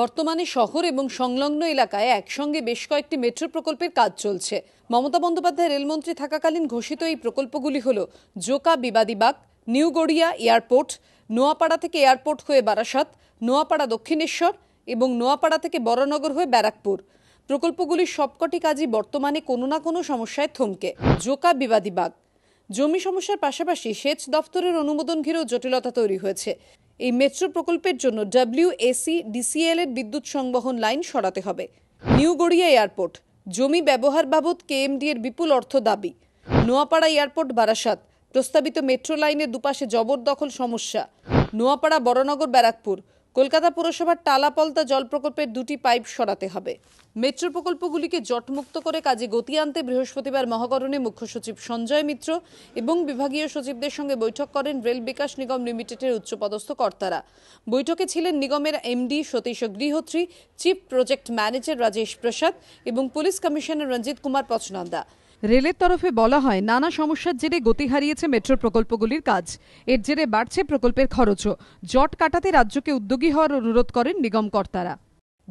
বর্তমানে শহর এবং সংলগ্ন এলাকায় একসঙ্গে বেশ কয়েকটি মেট্রো প্রকল্পের কাজ চলছে মমতা বন্দ্যোপাধ্যায় রেলমন্ত্রী থাকাকালীন ঘোষিত এই প্রকল্পগুলি হল জোকা বিবাদীবাগ নিউ গড়িয়া এয়ারপোর্ট নোয়াপাড়া থেকে এয়ারপোর্ট হয়ে বারাসাত নোয়াপাড়া দক্ষিণেশ্বর এবং নোয়াপাড়া থেকে বরানগর হয়ে ব্যারাকপুর প্রকল্পগুলির সবকটি কাজই বর্তমানে কোনো না কোনো সমস্যায় থমকে জোকা বিবাদীবাগ জমি সমস্যার পাশাপাশি সেচ দফতরের অনুমোদন ঘিরেও জটিলতা তৈরি হয়েছে এই মেট্রো প্রকল্পের জন্য ডাব্লিউএসি ডিসিএল এর বিদ্যুৎ সংবহন লাইন সরাতে হবে নিউ গড়িয়া এয়ারপোর্ট জমি ব্যবহার বাবদ কেএমডি এর বিপুল অর্থ দাবি নোয়াপাড়া এয়ারপোর্ট বারাসাত প্রস্তাবিত মেট্রো লাইনের দুপাশে জবরদখল সমস্যা নোয়াপাড়া বড়নগর ব্যারাকপুর কলকাতা পুরসভার টালাপলতা জল প্রকল্পের দুটি পাইপ সরাতে হবে মেট্রো প্রকল্পগুলিকে জটমুক্ত করে কাজে গতি আনতে বৃহস্পতিবার মহাকরণে মুখ্য সচিব সঞ্জয় মিত্র এবং বিভাগীয় সচিবদের সঙ্গে বৈঠক করেন রেল বিকাশ নিগম লিমিটেডের উচ্চপদস্থ কর্তারা বৈঠকে ছিলেন নিগমের MD Satish Grihatri chief project manager Rajesh Prasad এবং পুলিশ কমিশনার রঞ্জিত কুমার পচনন্দা রেলের তরফে বলা হয় নানা সমস্যার জেরে গতি হারিয়েছে মেট্রো প্রকল্পগুলির কাজ এর জেরে বাড়ছে প্রকল্পের খরচও জট কাটাতে রাজ্যকে উদ্যোগী হওয়ার অনুরোধ করেন নিগমকর্তারা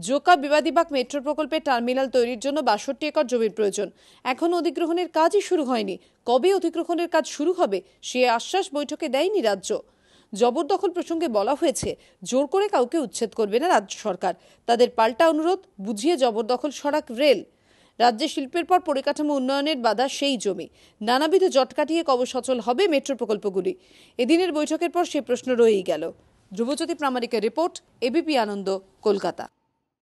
জোকা বিবাদীবাগ মেট্রো প্রকল্পে টার্মিনাল তৈরির জন্য বাষট্টি একর জমির প্রয়োজন এখন অধিগ্রহণের কাজই শুরু হয়নি কবে অধিগ্রহণের কাজ শুরু হবে সে আশ্বাস বৈঠকে দেয়নি রাজ্য জবরদখল প্রসঙ্গে বলা হয়েছে জোর করে কাউকে উচ্ছেদ করবে না রাজ্য সরকার তাদের পাল্টা অনুরোধ বুঝিয়ে জবরদখল সড়াক রেল রাজ্যে শিল্পের পর পরিকাঠামো উন্নয়নের বাধা সেই জমি নানাবিধ জট কাটিয়ে কবে সচল হবে মেট্রো প্রকল্পগুলি এদিনের বৈঠকের পর সে প্রশ্ন রয়েই গেল ধ্রুবজ্যোতি প্রামাণিকের রিপোর্ট এবিপি আনন্দ কলকাতা